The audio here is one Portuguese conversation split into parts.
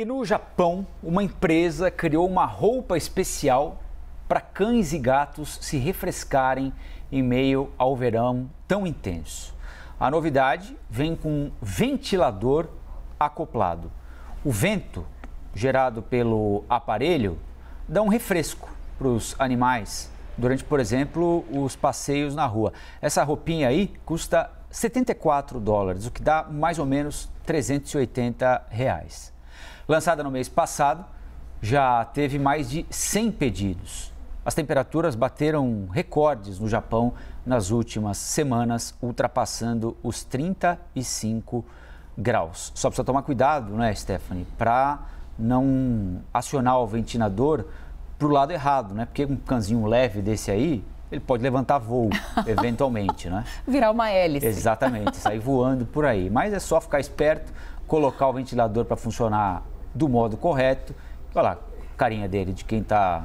E no Japão, uma empresa criou uma roupa especial para cães e gatos se refrescarem em meio ao verão tão intenso. A novidade vem com um ventilador acoplado. O vento gerado pelo aparelho dá um refresco para os animais durante, por exemplo, os passeios na rua. Essa roupinha aí custa 74 dólares, o que dá mais ou menos 380 reais. Lançada no mês passado, já teve mais de 100 pedidos. As temperaturas bateram recordes no Japão nas últimas semanas, ultrapassando os 35 graus. Só precisa tomar cuidado, né, Stephanie, para não acionar o ventilador para o lado errado, né? Porque um canzinho leve desse aí ele pode levantar voo, eventualmente, né? Virar uma hélice. Exatamente, sair voando por aí. Mas é só ficar esperto, colocar o ventilador para funcionar do modo correto. Olha lá, carinha dele, de quem está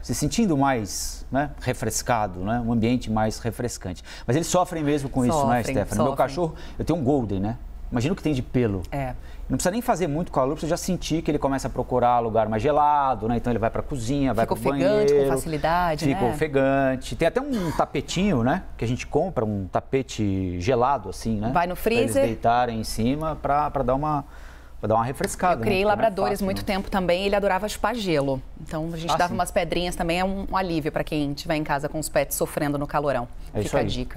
se sentindo mais né, refrescado, né, um ambiente mais refrescante. Mas eles sofrem mesmo com sofrem, isso, né, Stefano? Meu cachorro, eu tenho um Golden, né? Imagina o que tem de pelo. É. Não precisa nem fazer muito calor, precisa já sentir que ele começa a procurar lugar mais gelado, né? Então ele vai para a cozinha, vai para o banheiro. Fica ofegante com facilidade, Fica né? ofegante. Tem até um tapetinho, né? Que a gente compra, um tapete gelado, assim, né? Vai no freezer. Pra eles deitarem em cima para dar uma para dar uma refrescada. Eu né? criei né? labradores é fácil, muito tempo também, ele adorava chupar gelo. Então a gente ah, dava sim. umas pedrinhas também, é um, um alívio para quem estiver em casa com os pets sofrendo no calorão. É Fica a dica.